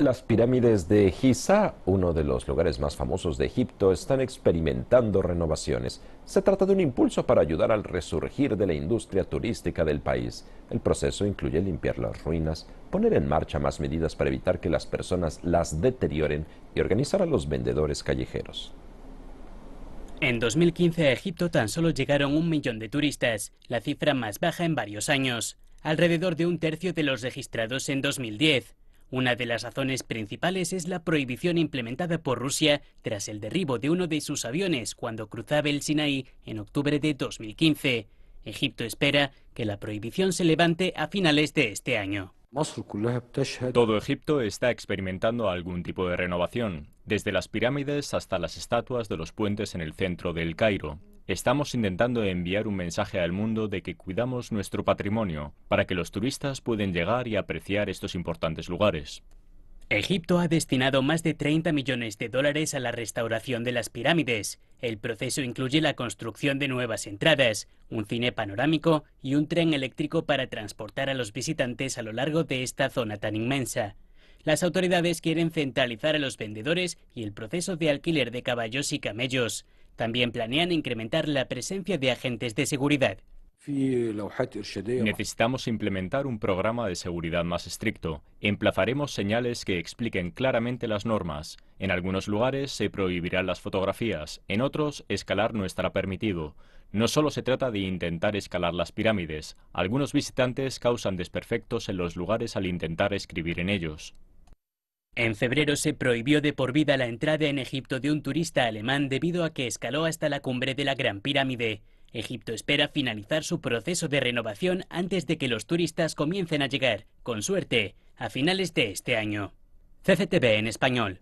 Las pirámides de Giza, uno de los lugares más famosos de Egipto, están experimentando renovaciones. Se trata de un impulso para ayudar al resurgir de la industria turística del país. El proceso incluye limpiar las ruinas, poner en marcha más medidas para evitar que las personas las deterioren y organizar a los vendedores callejeros. En 2015 a Egipto tan solo llegaron un millón de turistas, la cifra más baja en varios años, alrededor de un tercio de los registrados en 2010. Una de las razones principales es la prohibición implementada por Rusia tras el derribo de uno de sus aviones cuando cruzaba el Sinaí en octubre de 2015. Egipto espera que la prohibición se levante a finales de este año. Todo Egipto está experimentando algún tipo de renovación, desde las pirámides hasta las estatuas de los puentes en el centro del Cairo. Estamos intentando enviar un mensaje al mundo de que cuidamos nuestro patrimonio, para que los turistas puedan llegar y apreciar estos importantes lugares. Egipto ha destinado más de 30 millones de dólares a la restauración de las pirámides. El proceso incluye la construcción de nuevas entradas, un cine panorámico y un tren eléctrico para transportar a los visitantes a lo largo de esta zona tan inmensa. Las autoridades quieren centralizar a los vendedores y el proceso de alquiler de caballos y camellos. También planean incrementar la presencia de agentes de seguridad. Necesitamos implementar un programa de seguridad más estricto. Emplazaremos señales que expliquen claramente las normas. En algunos lugares se prohibirán las fotografías, en otros escalar no estará permitido. No solo se trata de intentar escalar las pirámides, algunos visitantes causan desperfectos en los lugares al intentar escribir en ellos. En febrero se prohibió de por vida la entrada en Egipto de un turista alemán debido a que escaló hasta la cumbre de la Gran Pirámide. Egipto espera finalizar su proceso de renovación antes de que los turistas comiencen a llegar, con suerte, a finales de este año. CCTV en español.